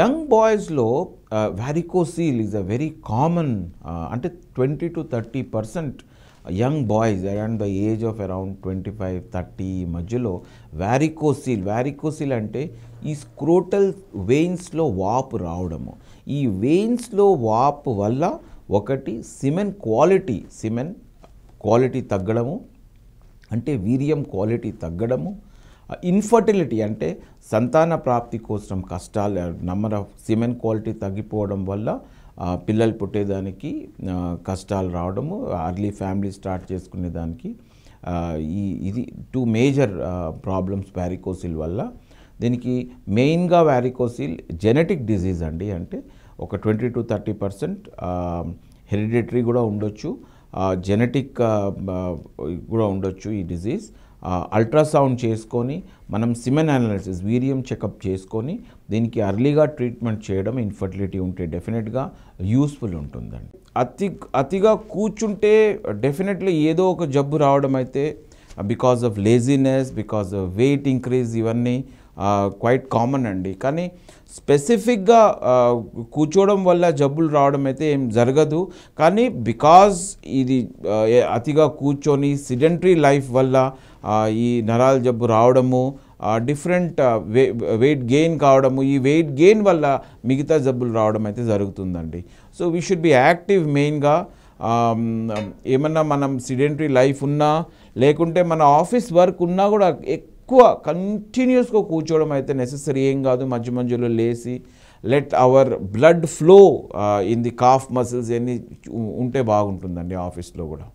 young బాయ్స్లో varicocele is a very common అంటే twenty to thirty percent young boys around the age of around twenty five thirty మధ్యలో varicocele varicocele అంటే ఈ scrotal వెయిన్స్లో వాపు రావడము ఈ వెయిన్స్లో వాపు వల్ల ఒకటి సిమెన్ క్వాలిటీ సిమెన్ క్వాలిటీ తగ్గడము అంటే వీర్యం క్వాలిటీ తగ్గడము ఇన్ఫర్టిలిటీ అంటే సంతాన ప్రాప్తి కోసం కష్టాలు నంబర్ ఆఫ్ సిమెన్ క్వాలిటీ తగ్గిపోవడం వల్ల పిల్లలు పుట్టేదానికి కష్టాలు రావడము అర్లీ ఫ్యామిలీ స్టార్ట్ చేసుకునేదానికి ఈ ఇది టూ మేజర్ ప్రాబ్లమ్స్ వ్యారికోసిల్ వల్ల దీనికి మెయిన్గా వ్యారికోసిల్ జెనెటిక్ డిజీజ్ అండి అంటే ఒక twenty to thirty percent hereditary కూడా ఉండొచ్చు జెనెటిక్ కూడా ఉండొచ్చు ఈ డిజీజ్ అల్ట్రాసౌండ్ చేసుకొని మనం సిమెన్ అనాలిసిస్ వీరియం చెకప్ చేసుకొని దీనికి అర్లీగా ట్రీట్మెంట్ చేయడం ఇన్ఫర్టిలిటీ ఉంటే డెఫినెట్గా యూస్ఫుల్ ఉంటుందండి అతి అతిగా కూర్చుంటే డెఫినెట్లీ ఏదో ఒక జబ్బు రావడం అయితే because of laziness because of weight increase ఇవన్నీ క్వైట్ కామన్ అండి కానీ స్పెసిఫిక్గా కూర్చోవడం వల్ల జబ్బులు రావడం అయితే ఏం జరగదు కానీ బికాజ్ ఇది అతిగా కూర్చొని సిడెంటరీ లైఫ్ వల్ల ఈ నరాల జబ్బు రావడము డిఫరెంట్ వెయిట్ గెయిన్ కావడము ఈ వెయిట్ గెయిన్ వల్ల మిగతా జబ్బులు రావడం అయితే జరుగుతుందండి so we should be active మెయిన్గా ఏమన్నా మనం సిడెంటరీ లైఫ్ ఉన్నా లేకుంటే మన ఆఫీస్ వర్క్ ఉన్నా కూడా ఎక్కువ కంటిన్యూస్గా కూర్చోవడం అయితే నెససరీ ఏం కాదు మధ్య మధ్యలో లేచి let our blood flow in the calf muscles ఎన్ని ఉంటే బాగుంటుందండి ఆఫీస్లో కూడా